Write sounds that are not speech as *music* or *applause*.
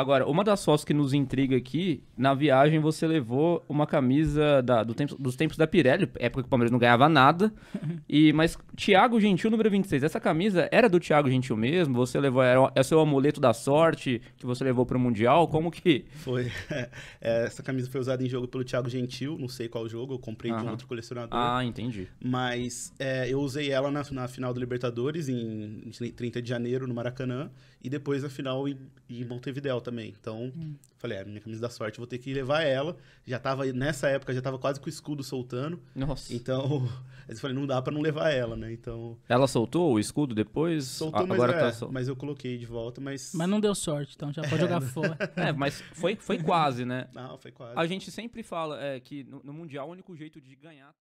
Agora, uma das fotos que nos intriga aqui, na viagem você levou uma camisa da, do tempo, dos tempos da Pirelli, época que o Palmeiras não ganhava nada. *laughs* e Mas Thiago Gentil, número 26, essa camisa era do Thiago Gentil mesmo? Você levou, era, é o seu amuleto da sorte que você levou para o Mundial? Como que... Foi. *laughs* É, essa camisa foi usada em jogo pelo Thiago Gentil, não sei qual jogo, eu comprei de um outro colecionador. Ah, entendi. Mas é, eu usei ela na, na, final do Libertadores, em 30 de janeiro, no Maracanã, e depois na final em, em Montevideo tá? também. Então, hum. falei, é, minha camisa da sorte, vou ter que levar ela. Já tava, nessa época, já tava quase com o escudo soltando. Nossa. Então, *laughs* eu falei, não dá para não levar ela, né? Então... Ela soltou o escudo depois? Soltou, ah, mas, agora é, tá sol... mas eu coloquei de volta, mas... Mas não deu sorte, então já pode é. *laughs* jogar fora. É, mas foi, foi quase, né? Não, foi quase. A gente sempre fala é, que no, no Mundial o único jeito de ganhar...